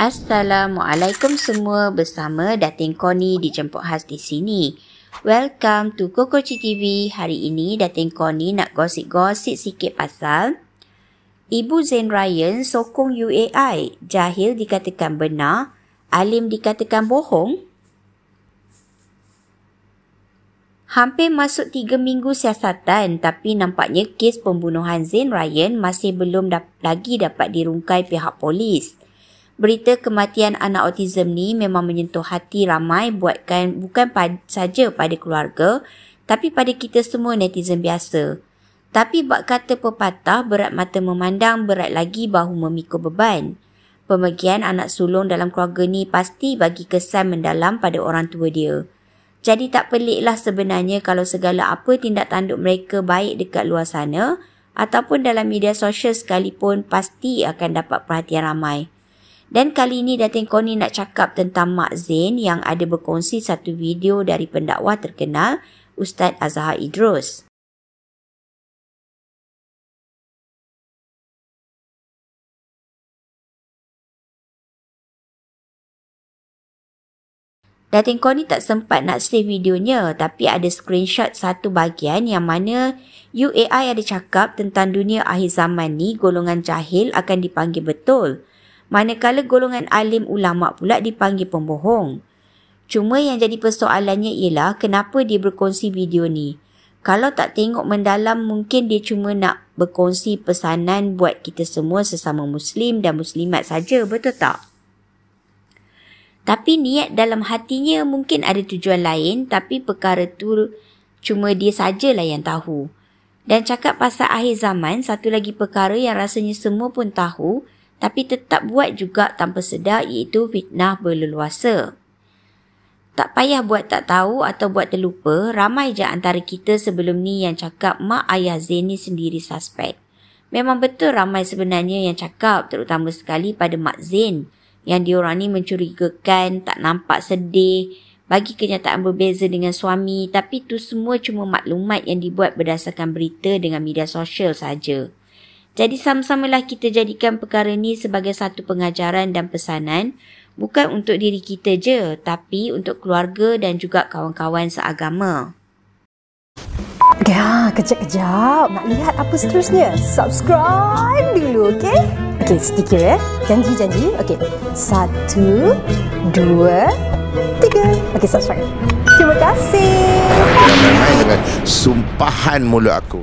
Assalamualaikum semua bersama Datin Koni di dijemput has di sini. Welcome to Kokochi TV. Hari ini Datin Koni nak gosip-gosip sikit pasal Ibu Zain Ryan sokong UAI. Jahil dikatakan benar, alim dikatakan bohong. Hampir masuk 3 minggu siasatan tapi nampaknya kes pembunuhan Zain Ryan masih belum da- lagi dapat dirungkai pihak polis berita kematian anak autism ni memang menyentuh hati ramai buatkan bukan pad- saja pada keluarga tapi pada kita semua netizen biasa. Tapi bak kata pepatah berat mata memandang berat lagi bahu memikul beban. pemegian anak sulung dalam keluarga ni pasti bagi kesan mendalam pada orang tua dia. Jadi tak peliklah sebenarnya kalau segala apa tindak tanduk mereka baik dekat luar sana ataupun dalam media sosial sekalipun pasti akan dapat perhatian ramai. Dan kali ini Datin Kony nak cakap tentang Mak Zain yang ada berkongsi satu video dari pendakwa terkenal Ustaz Azhar Idrus. Datin ni tak sempat nak save videonya tapi ada screenshot satu bahagian yang mana UAI ada cakap tentang dunia akhir zaman ni golongan jahil akan dipanggil betul manakala golongan alim ulama pula dipanggil pembohong. Cuma yang jadi persoalannya ialah kenapa dia berkongsi video ni. Kalau tak tengok mendalam mungkin dia cuma nak berkongsi pesanan buat kita semua sesama muslim dan muslimat saja, betul tak? Tapi niat dalam hatinya mungkin ada tujuan lain tapi perkara tu cuma dia sajalah yang tahu. Dan cakap pasal akhir zaman, satu lagi perkara yang rasanya semua pun tahu, tapi tetap buat juga tanpa sedar iaitu fitnah berleluasa. Tak payah buat tak tahu atau buat terlupa, ramai je antara kita sebelum ni yang cakap mak ayah Zain ni sendiri suspek. Memang betul ramai sebenarnya yang cakap terutama sekali pada Mak Zain yang diorang ni mencurigakan, tak nampak sedih, bagi kenyataan berbeza dengan suami tapi tu semua cuma maklumat yang dibuat berdasarkan berita dengan media sosial saja. Jadi sama-samalah kita jadikan perkara ni sebagai satu pengajaran dan pesanan bukan untuk diri kita je tapi untuk keluarga dan juga kawan-kawan seagama. Ya, kejap-kejap. Nak lihat apa seterusnya? Subscribe dulu, okey? Okey, sedikit ya, eh? Janji-janji. Okey. Satu, dua, tiga. Okey, subscribe. Terima kasih. Dengan sumpahan mulut aku.